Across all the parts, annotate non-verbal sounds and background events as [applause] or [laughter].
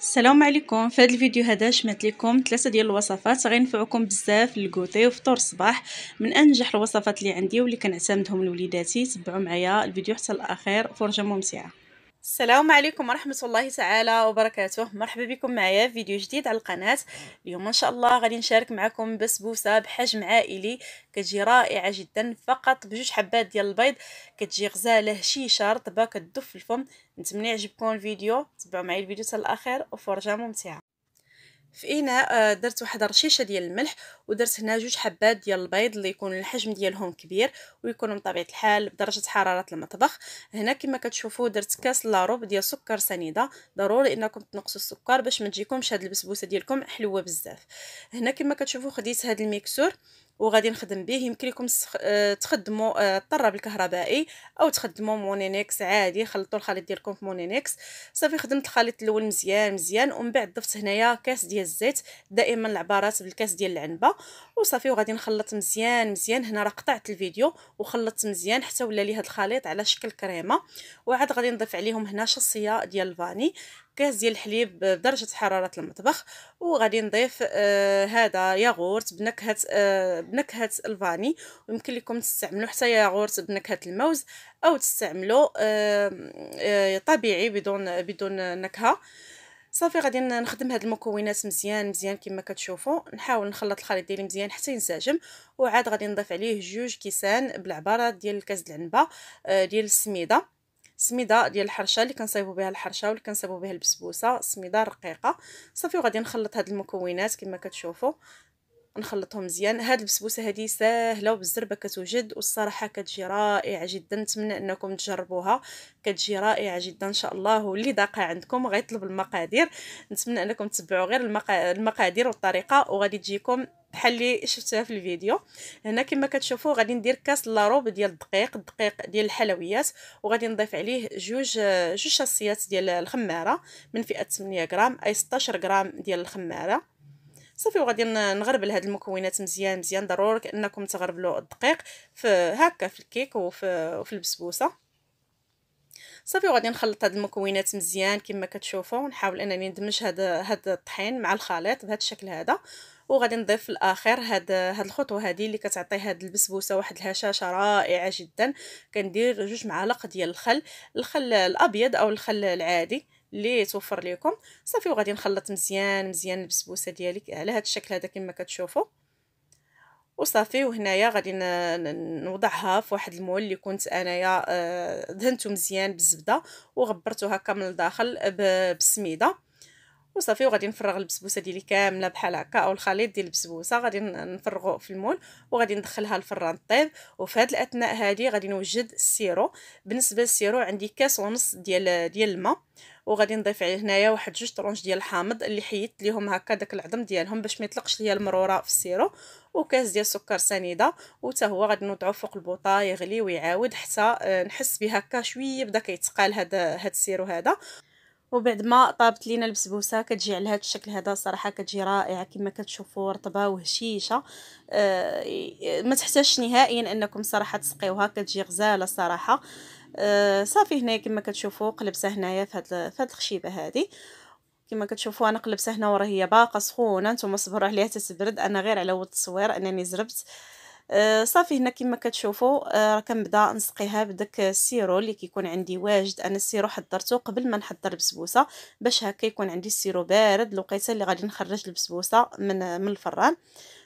السلام عليكم في هذا الفيديو هذا شمت لكم ثلاثه ديال الوصفات غينفعوكم بزاف للكوتي وفطور الصباح من انجح الوصفات اللي عندي واللي كنعتمدهم لوليداتي تبعوا معايا الفيديو حتى الاخير فرجه ممتعه السلام عليكم ورحمة الله تعالى وبركاته مرحبا بكم معايا في فيديو جديد على القناة اليوم ان شاء الله غادي نشارك معكم بسبوسة بحجم عائلي كتجي رائعة جدا فقط بجوج حبات ديال البيض كتجي غزالة هشيشة رطبة كتدف الفم نتمنى يعجبكم الفيديو تبعوا معايا الفيديو تالآخر وفرجة ممتعة في اناء آه، درت واحد رشيشه ديال الملح ودرت هنا جوج حبات ديال البيض اللي يكون الحجم ديالهم كبير ويكونوا بطبيعه الحال بدرجه حراره المطبخ هنا كما كتشوفوا درت كاس لاروب ديال سكر سنيده ضروري انكم تنقصوا السكر باش ما تجيكمش هاد البسبوسه ديالكم حلوه بزاف هنا كما كتشوفوا خديت هاد الميكسور وغادي نخدم به يمكن لكم آه، تخدموا آه، الطراب الكهربائي او تخدموا مونينيكس عادي خلطوا الخليط ديالكم في مونينيكس صافي خدمت الخليط الاول مزيان مزيان ومن بعد ضفت هنايا كاس ديال الزيت دائما العبارات بالكاس ديال العنبه وصافي وغادي نخلط مزيان مزيان هنا راه قطعت الفيديو وخلطت مزيان حتى ولا لي هذا الخليط على شكل كريمه وعاد غادي نضيف عليهم هنا شصيه ديال الفاني كاس ديال الحليب بدرجه حراره المطبخ وغادي نضيف آه هذا ياغورت بنكهه آه بنكهه الفاني ويمكن لكم تستعملوا حتى ياغورت بنكهه الموز او تستعملوا آه طبيعي بدون بدون نكهه صافي غادي نخدم هاد المكونات مزيان مزيان كما كتشوفوا نحاول نخلط الخليط ديالي مزيان حتى ينسجم وعاد غادي نضيف عليه جوج كيسان بالعبارات ديال كاس العنبه آه، ديال السميده سميده ديال الحرشه اللي كنصايبو بها الحرشه واللي كنصايبو بها البسبوسه سميده رقيقه صافي وغادي نخلط هاد المكونات كما كتشوفوا ونخلطهم مزيان هاد البسبوسه هادي ساهله وبالزربه كتوجد والصراحه كتجي رائعه جدا نتمنى انكم تجربوها كتجي رائعه جدا ان شاء الله واللي ذاقها عندكم غيطلب المقادير نتمنى انكم تتبعوا غير المقا... المقادير والطريقه وغادي تجيكم بحال اللي شفتها في الفيديو هنا كما كتشوفوا غادي ندير كاس لاروب ديال الدقيق الدقيق ديال الحلويات وغادي نضيف عليه جوج جوج شاصيات ديال الخماره من فئه 8 غرام اي 16 غرام ديال الخماره صافي وغادي نغربل هاد المكونات مزيان مزيان ضروري انكم تغربلوا الدقيق في هكا في الكيك وفي, وفي البسبوسه صافي وغادي نخلط هاد المكونات مزيان كما كتشوفوا ونحاول انني ندمج هاد هاد الطحين مع الخليط بهذا الشكل هذا وغادي نضيف في الاخر هاد هاد الخطوه هادي اللي كتعطي هاد البسبوسه واحد الهشاشه رائعه جدا كندير جوج معالق ديال الخل الخل الابيض او الخل العادي اللي توفر لكم صافي وغادي نخلط مزيان مزيان البسبوسه ديالي على هذا الشكل هذا كما كتشوفوا وصافي وهنايا غادي نوضعها في واحد المول اللي كنت انايا آه، دهنته مزيان بالزبده وغبرته هكا من الداخل بالسميده وصافي وغادي نفرغ البسبوسه ديالي كامله بحال هكا او الخليط ديال البسبوسه غادي نفرغو في المول وغادي ندخلها الفران طيب وفي هاد الاثناء هادي غادي نوجد السيرو بالنسبه للسيرو عندي كاس ونص ديال ديال الماء وغادي نضيف عليه هنايا واحد جوج طرونج ديال الحامض اللي حيدت ليهم هكا داك العظم ديالهم باش ما يطلقش ليا المروره في السيرو وكاس ديال سكر سنيده وتا هو غادي نوضعو فوق البوطه يغلي ويعاود حتى آه، نحس بهكا شويه بدا كيتقال هذا هاد السيرو هذا وبعد ما طابت لينا البسبوسه كتجي على هذا الشكل هذا صراحه كتجي رائعه كما كتشوفوا رطبه وهشيشه أه ما تحتاجش نهائيا انكم صراحه تسقيوها كتجي غزاله صراحه أه صافي هنايا كما كتشوفوا قلبتها هنايا في هذه الخشيبه هذه كما كتشوفوا انا قلبتها هنا وراه هي باقه سخونه نتوما صبروا عليها تتبرد انا غير على ود التصوير انني زربت أه آه، صافي هنا كما كتشوفوا آه، راه كنبدا نسقيها بداك السيرو اللي كيكون عندي واجد انا السيرو حضرته قبل ما نحضر البسبوسه باش هكا يكون عندي السيرو بارد الوقيته اللي غادي نخرج البسبوسه من من الفران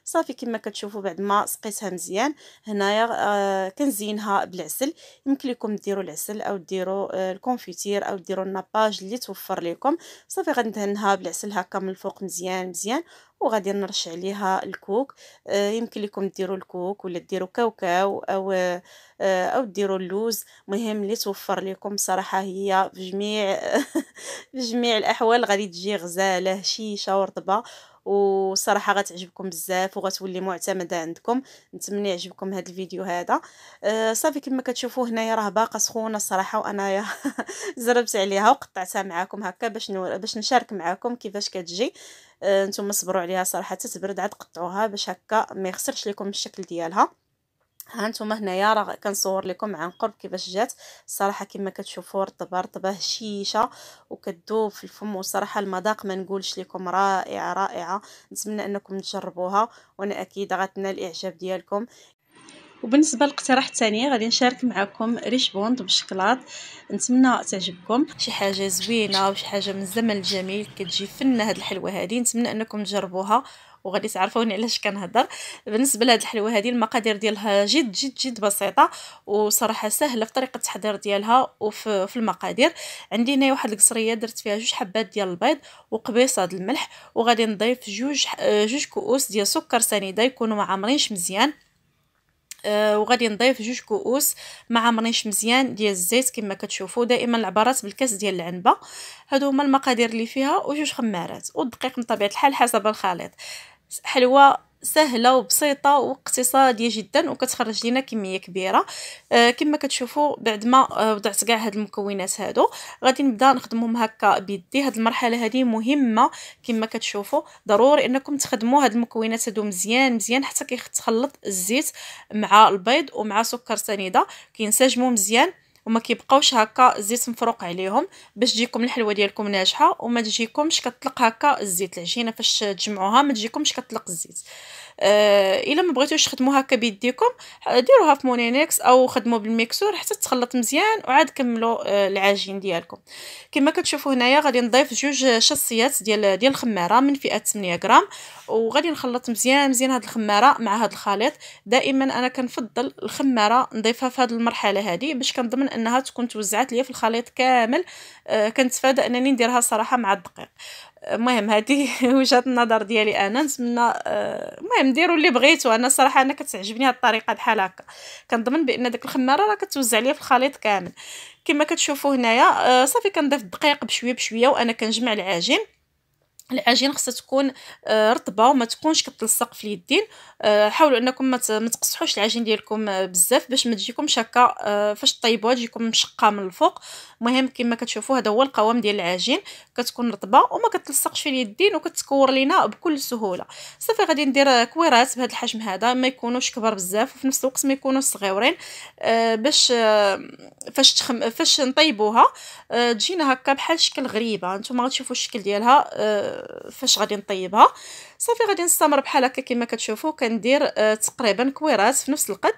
صافي كما كتشوفوا بعد ما سقيتها مزيان هنايا آه كنزينها بالعسل يمكن لكم ديروا العسل او ديروا آه الكونفيتير او ديروا الناباج اللي توفر لكم صافي غندهنها بالعسل هكا من الفوق مزيان مزيان وغادي نرش عليها الكوك آه يمكن لكم ديروا الكوك ولا ديروا كاوكاو او آه, آه، او ديروا اللوز مهم اللي توفر لكم صراحه هي في جميع [laughs] في جميع الاحوال غادي تجي غزاله شيشه ورطبه وصراحه غتعجبكم بزاف وغتولي معتمده عندكم نتمنى يعجبكم هذا الفيديو هذا أه صافي كما كتشوفوا هنايا راه باقا سخونه الصراحه وانا [laughs] زربت عليها وقطعتها معكم هكا باش نو... باش نشارك معكم كيفاش كتجي أه نتوما صبروا عليها صراحه تتبرد عاد قطعوها باش هكا ما يخسرش لكم الشكل ديالها هانتوما هنايا راه كنصور لكم عن قرب كيفاش جات الصراحه كما كتشوفوا رطبه رطبه هشيشه وكتذوب في الفم وصراحه المذاق ما نقولش لكم رائعه رائعه نتمنى انكم تجربوها وانا اكيد غتنال الاعجاب ديالكم وبالنسبه للاقتراح الثاني غادي نشارك معكم ريش بوند بالشكلاط نتمنى تعجبكم شي حاجه زوينه وشي حاجه من الزمن الجميل كتجي فنه هاد الحلوه هادي نتمنى انكم تجربوها وغادي تعرفوني علاش كنهضر بالنسبه لهاد الحلوه هادي المقادير ديالها جد جد جد بسيطه وصراحه سهله في طريقه التحضير ديالها وفي المقادير عندي هنا واحد القصريه درت فيها جوج حبات ديال البيض وقبيصه الملح وغادي نضيف جوج آه، جوج كؤوس ديال سكر سنيده يكونوا معمرينش مزيان آه وغادي نضيف جوج كؤوس ما عامرينش مزيان ديال الزيت كما كتشوفوا دائما العبارات بالكاس ديال العنبه هادو هما المقادير اللي فيها وجوج خمارات والدقيق من طبيعه الحال حسب الخليط حلوه سهله وبسيطه واقتصاديه جدا وكتخرج لينا كميه كبيره آه كما كتشوفوا بعد ما آه، وضعت كاع هاد المكونات هادو غادي نبدا نخدمهم هكا بيدي هاد المرحله هادي مهمه كما كتشوفوا ضروري انكم تخدموا هاد المكونات هادو مزيان مزيان حتى كيتخلط الزيت مع البيض ومع سكر سنيده كينسجموا مزيان وما كيبقاوش هكا الزيت مفروق عليهم باش تجيكم الحلوه ديالكم ناجحه وما تجيكمش كطلق هكا الزيت العجينه فاش تجمعوها ما تجيكمش كتطلق الزيت آه، الا ما بغيتوش تخدموا هكا بيديكم ديروها في مونينيكس او خدموا بالميكسور حتى تخلط مزيان وعاد كملوا آه، العجين ديالكم كما كتشوفوا هنايا غادي نضيف جوج شصيات ديال ديال الخماره من فئه 8 غرام وغادي نخلط مزيان مزيان هاد الخماره مع هاد الخليط دائما انا كنفضل الخماره نضيفها في هاد المرحله هادي باش كنضمن انها تكون توزعات ليا في الخليط كامل آه، كنتفادى انني نديرها صراحه مع الدقيق المهم هذه [laughs] وجهه النظر ديالي انا نتمنى آه، المهم ديروا اللي بغيتوا انا صراحه انا كتعجبني هاد الطريقه بحال هكا كنضمن بان ديك الخماره راه كتوزع ليا في الخليط كامل كما كتشوفوا هنايا آه، صافي كنضيف الدقيق بشويه بشويه وانا كنجمع العجين العجين خصها تكون آه، رطبه وما تكونش كتلصق في اليدين حاولوا انكم ما تقصحوش العجين ديالكم بزاف باش ما تجيكمش هكا فاش طيبوها تجيكم مشقه من الفوق مهم كما كتشوفوا هذا هو القوام ديال العجين كتكون رطبه وما كتلصقش في اليدين وكتكور لينا بكل سهوله صافي غادي ندير كويرات بهذا الحجم هذا ما يكونوش كبار بزاف وفي نفس الوقت ما يكونوش صغيورين آه باش آه فاش تخم فاش نطيبوها آه تجينا هكا بحال شكل غريبه نتوما غتشوفوا الشكل ديالها آه فاش غادي نطيبها صافي غادي نستمر بحال هكا كما كتشوفوا كندير آه تقريبا كويرات في نفس القد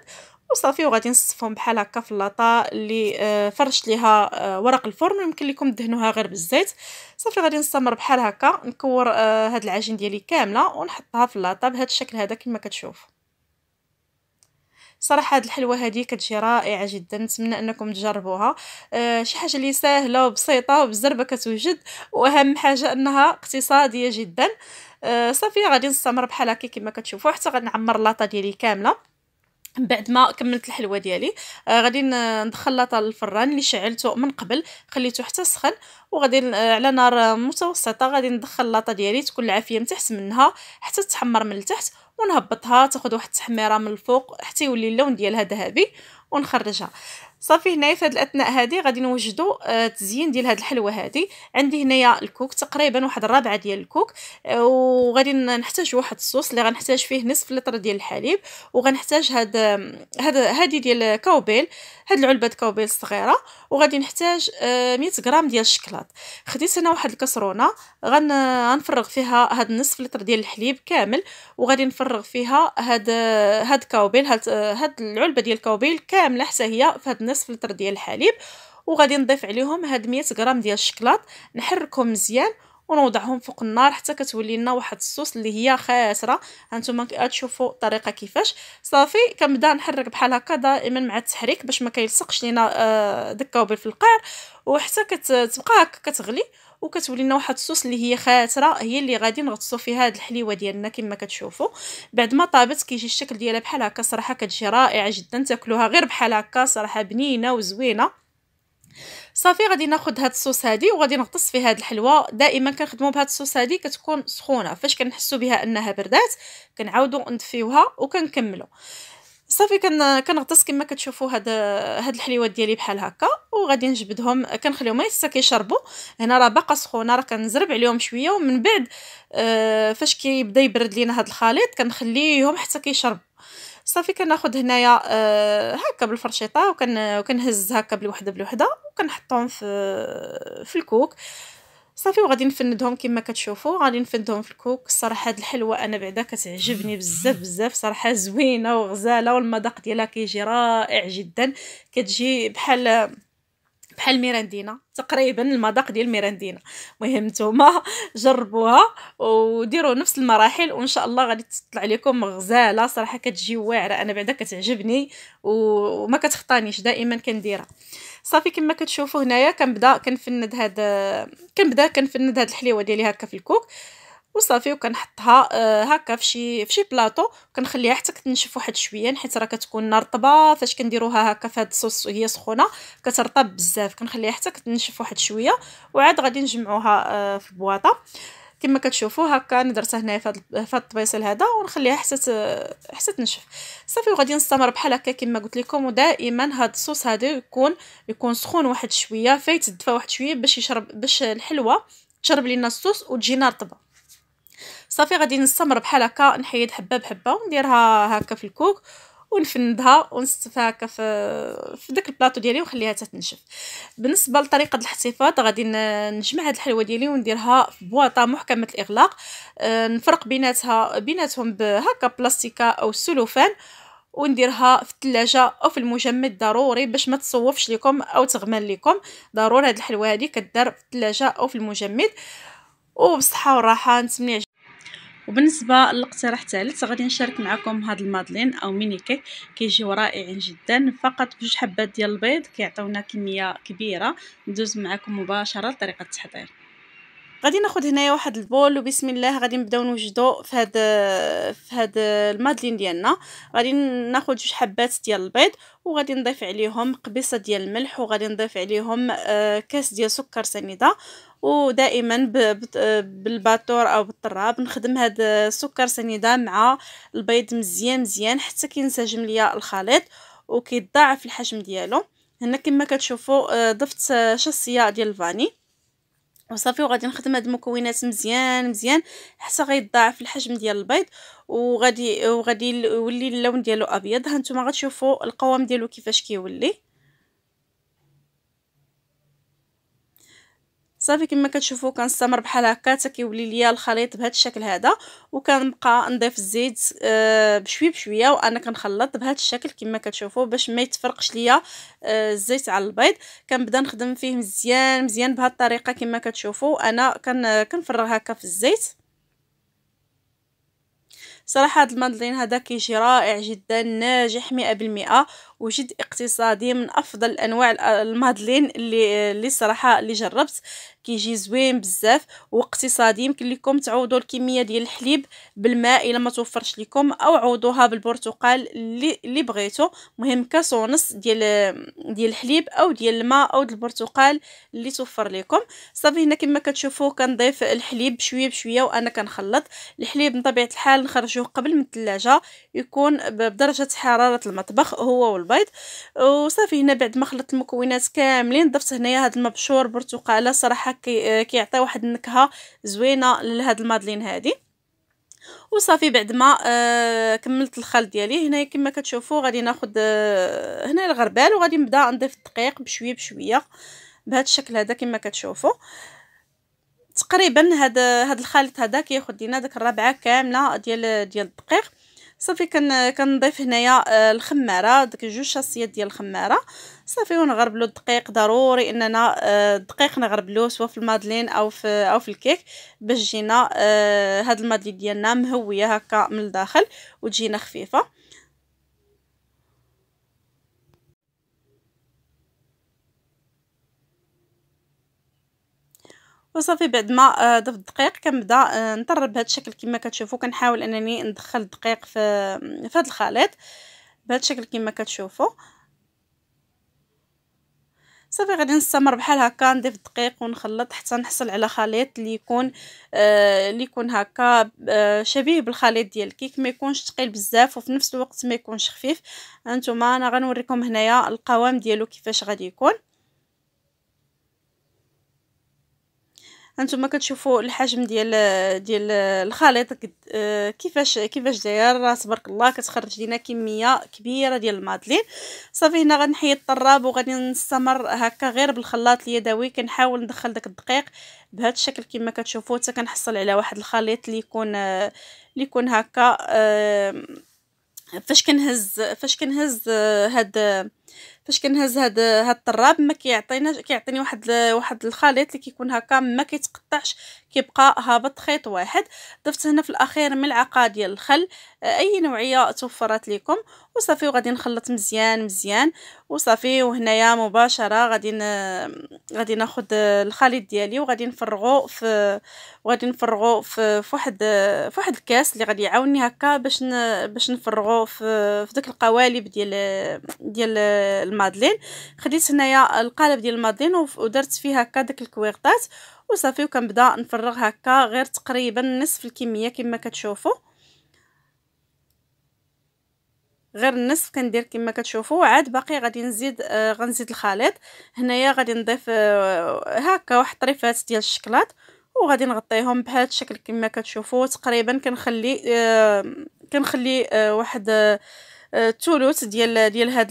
وصافي وغادي نصفهم بحال هكا في لاطا اللي آه، فرشت ليها آه، ورق الفرن ويمكن لكم دهنوها غير بالزيت صافي غادي نستمر بحال هكا نكور آه، هاد العجين ديالي كامله ونحطها في لاطا بهذا الشكل هذا كما كتشوف صراحه هاد الحلوه هادي كتجي رائعه جدا نتمنى انكم تجربوها أه شي حاجه اللي ساهله وبسيطه وبالزربه كتوجد واهم حاجه انها اقتصاديه جدا أه صافي غادي نستمر بحال هكا كما كتشوفوا حتى غنعمر لاطا ديالي كامله من بعد ما كملت الحلوه ديالي آه غادي ندخل لاطا للفران اللي شعلته من قبل خليته حتى سخن وغادي آه على نار متوسطه غادي ندخل لاطا ديالي تكون العافيه تحت منها حتى تحمر من التحت ونهبطها تاخذ واحد التحميره من الفوق حتى يولي اللون ديالها ذهبي ونخرجها صافي هنايا في هاد الاثناء هادي غادي نوجدوا التزيين آه، ديال هاد الحلوه هادي عندي هنايا الكوك تقريبا واحد الرابعه ديال الكوك آه، وغادي نحتاج واحد الصوص اللي غنحتاج فيه نصف لتر ديال الحليب وغنحتاج هاد هاد هادي ديال كاوبيل هاد العلبه كاوبيل صغيره وغادي نحتاج 100 آه، غرام ديال الشكلاط خديت هنا واحد الكسرونه غن غنفرغ فيها هاد نصف لتر ديال الحليب كامل وغادي نفرغ فيها هاد هاد كاوبيل هاد هاد العلبه ديال كوبيل كامله حتى هي في هاد نص لتر ديال الحليب وغادي نضيف عليهم هاد 100 غرام ديال الشكلاط نحركهم مزيان ونوضعهم فوق النار حتى كتولي لنا واحد الصوص اللي هي خاسره هانتوما كتشوفوا الطريقه كيفاش صافي كنبدا نحرك بحال هكا دائما مع التحريك باش ما كيلصقش لينا آه، دكاوبل في القعر وحتى كتبقى هكا كتغلي وكتولي لنا واحد الصوص اللي هي خاتره هي اللي غادي نغطسوا فيها هاد الحليوه ديالنا كما كتشوفوا بعد ما طابت كيجي الشكل ديالها بحال هكا صراحه كتجي رائعه جدا تاكلوها غير بحال هكا صراحه بنينه وزوينه صافي غادي ناخذ هاد الصوص هادي وغادي نغطس فيها هاد الحلوه دائما كنخدموا بهاد الصوص هادي كتكون سخونه فاش كنحسوا بها انها بردات كنعاودوا نطفيوها وكنكملوا صافي كن كنغطس كما كتشوفوا هاد هاد الحليوات ديالي بحال هكا وغادي نجبدهم كنخليهم لسه كيشربوا هنا راه باقا سخونه راه كنزرب عليهم شويه ومن بعد آه، فاش كيبدا يبرد لينا هاد الخليط كنخليهم حتى كيشربوا صافي كناخذ هنايا آه، هكا بالفرشيطه وكنهز هكا بالوحده بالوحده وكنحطهم في في الكوك صافي وغادي نفندهم كما كتشوفوا غادي نفندهم في الكوك الصراحه هاد الحلوه انا بعدا كتعجبني بزاف بزاف صراحه زوينه وغزاله والمذاق ديالها كيجي رائع جدا كتجي بحال بحال ميرندينا تقريبا المذاق ديال ميرندينا المهم نتوما جربوها وديروا نفس المراحل وان شاء الله غادي تطلع لكم غزاله صراحه كتجي واعره انا بعدا كتعجبني وما كتخطانيش دائما كنديرها صافي كما كتشوفوا هنايا كنبدا كنفند هاد كنبدا كنفند هاد الحليوه ديالي هكا في الكوك وصافي وكنحطها آه، هكا فشي فشي بلاطو كنخليها حتى كتنشف واحد شويه حيت راه كتكون رطبه فاش كنديروها هكا في الصوص وهي سخونه كترطب بزاف كنخليها حتى كتنشف واحد شويه وعاد غادي نجمعوها آه، في بواطه كما كتشوفوا هكا انا درتها هنايا في الطبيصل هذا ونخليها حتى حتى تنشف صافي وغادي نستمر بحال هكا كما قلت لكم ودائما هاد الصوص هذا يكون يكون سخون واحد شويه فايت الدفا واحد شويه باش يشرب باش الحلوه تشرب لينا الصوص وتجينا رطبه صافي غادي نستمر بحال هكا نحيد حبه بحبه ونديرها هكا في الكوك ونفندها ونستفها هكا في في داك البلاطو ديالي ونخليها تتنشف بالنسبه لطريقه الاحتفاظ غادي نجمع هاد الحلوه ديالي ونديرها في بواطه محكمه الاغلاق آه، نفرق بيناتها بيناتهم بهكا بلاستيكه او سلوفان ونديرها في الثلاجه او في المجمد ضروري باش ما تصوفش لكم او تغمل لكم ضروري هاد الحلوه هادي كدار في الثلاجه او في المجمد وبصحه وراحه نتمنى وبالنسبه للاقتراح الثالث غادي نشارك معكم هاد المادلين او ميني كيك كيجيو رائعين جدا فقط بجوج حبات ديال البيض كيعطيونا كميه كبيره ندوز معكم مباشره لطريقه التحضير غادي ناخذ هنايا واحد البول وبسم الله غادي نبداو نوجدو في هاد في هاد المادلين ديالنا غادي ناخذ جوج حبات ديال البيض وغادي نضيف عليهم قبيصه ديال الملح وغادي نضيف عليهم آه، كاس ديال سكر سنيده ودائما بالباتور او بالطراب نخدم هاد السكر سنيده مع البيض مزيان مزيان حتى كينسجم ليا الخليط وكيتضاعف الحجم ديالو هنا كما كتشوفوا آه، ضفت شصيه ديال الفاني وصافي وغادي نخدم هاد المكونات مزيان مزيان حتى غيتضاعف الحجم ديال البيض وغادي وغادي يولي اللون ديالو ابيض هانتوما غتشوفوا القوام ديالو كيفاش كيولي صافي كما كتشوفوا كنستمر بحال هكا حتى كيولي ليا الخليط بهذا الشكل هذا وكنبقى نضيف الزيت آه، بشويه بشويه وانا كنخلط بهذا الشكل كما كتشوفوا باش ما يتفرقش ليا آه، الزيت على البيض كنبدا نخدم فيه مزيان مزيان بهذه الطريقه كما كتشوفوا انا كنفرغ هكا في الزيت صراحه هذا الماندلين هذا كيجي رائع جدا ناجح 100% وجد اقتصادي من افضل انواع المادلين اللي اللي صراحه اللي جربت كيجي زوين بزاف واقتصادي يمكن لكم تعوضوا الكميه ديال الحليب بالماء الا ما توفرش لكم او عوضوها بالبرتقال اللي اللي بغيتو مهم كاس ونص ديال ديال الحليب او ديال الماء او ديال البرتقال اللي توفر لكم صافي هنا كما كتشوفوا كنضيف الحليب بشويه بشويه وانا كنخلط الحليب بطبيعه الحال نخرجوه قبل من الثلاجه يكون بدرجه حراره المطبخ هو البيض وصافي هنا بعد ما خلطت المكونات كاملين ضفت هنايا هاد المبشور برتقاله صراحه كيعطي كي واحد النكهه زوينه لهاد المادلين هادي وصافي بعد ما آه كملت الخل ديالي هنايا كما كتشوفوا غادي ناخذ آه هنا الغربال وغادي نبدا نضيف الدقيق بشويه بشويه بهذا الشكل هذا كما كتشوفوا تقريبا هذا هذا الخليط هذا كياخذ لينا داك الربعه كامله ديال ديال الدقيق صافي كن كنضيف هنايا آه، الخماره ديك جوج شاصيات ديال الخماره صافي ونغربلو الدقيق ضروري اننا آه، الدقيق نغربلوه سواء في المادلين او في او في الكيك باش تجينا آه، هاد المادلين ديالنا مهويه هكا من الداخل وتجينا خفيفه وصافي بعد ما آه، ضفت الدقيق كنبدا آه، نطرب بهذا الشكل كما كتشوفوا كنحاول انني ندخل الدقيق في في هذا الخليط بهذا الشكل كما كتشوفوا صافي غادي نستمر بحال هكا نضيف الدقيق ونخلط حتى نحصل على خليط اللي يكون آه يكون هكا آه شبيه بالخليط ديال الكيك ما يكونش ثقيل بزاف وفي نفس الوقت ما يكونش خفيف انتما انا غنوريكم هنايا القوام ديالو كيفاش غادي يكون هانتوما كتشوفوا الحجم ديال ديال الخليط آه، كيفاش كيفاش داير راه تبارك الله كتخرج لينا كميه كبيره ديال المادلين صافي هنا غنحيد الطراب وغادي نستمر هكا غير بالخلاط اليدوي كنحاول ندخل داك الدقيق بهذا الشكل كما كتشوفوا حتى كنحصل على واحد الخليط اللي يكون اللي يكون هكا آه، فاش كنهز فاش كنهز آه، هاد فاش كنهز هاد هاد الطراب ما كيعطيناش كيعطيني واحد واحد الخليط اللي كيكون هكا ما كيتقطعش كيبقى هابط خيط واحد ضفت هنا في الاخير ملعقه ديال الخل اي نوعيه توفرت لكم وصافي وغادي نخلط مزيان مزيان وصافي وهنايا مباشره غادي غادي ناخذ الخليط ديالي وغادي نفرغو في وغادي نفرغو في فواحد فواحد الكاس اللي غادي يعاوني هكا باش ن... باش نفرغو في في داك القوالب ديال ديال المادلين خديت هنايا القالب ديال المادلين ودرت فيه هكا داك الكويغطات وصافي وكنبدا نفرغ هكا غير تقريبا نصف الكميه كما كتشوفوا غير النصف كندير كما كتشوفوا عاد باقي غادي نزيد آه غنزيد الخليط هنايا غادي نضيف آه هكا واحد طريفات ديال الشكلاط وغادي نغطيهم بهذا الشكل كما كتشوفوا تقريبا كنخلي آه كنخلي آه واحد آه الثلث ديال ديال هاد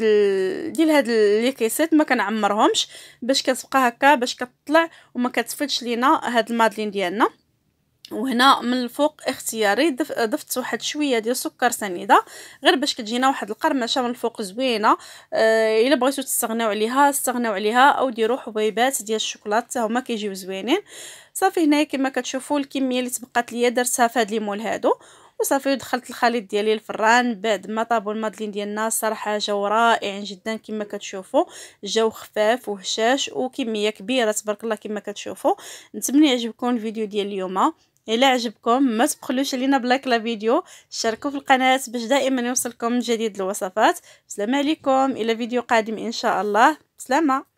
ديال هاد لي كيسات ما كنعمرهمش باش كتبقى هكا باش كتطلع وما كتفلتش لينا هاد المادلين ديالنا وهنا من الفوق اختياري ضفت واحد شويه ديال سكر سنيده غير باش كتجينا واحد القرمشه من الفوق زوينه آه، الا اه بغيتو تستغناو عليها استغناو عليها او ديروا حبيبات ديال الشوكولات حتى هما كيجيو زوينين صافي هنايا كما كتشوفوا الكميه اللي تبقات ليا درتها في هاد ليمون هادو وصافي دخلت الخليط ديالي الفران بعد ما طابوا المادلين ديالنا صراحه جاوا رائعين جدا كما كتشوفوا جاوا خفاف وهشاش وكميه كبيره تبارك الله كما كتشوفوا نتمنى يعجبكم الفيديو ديال اليوم الا عجبكم ما تبخلوش علينا بلايك لا فيديو شاركوا في القناه باش دائما يوصلكم جديد الوصفات السلام عليكم الى فيديو قادم ان شاء الله بسلامه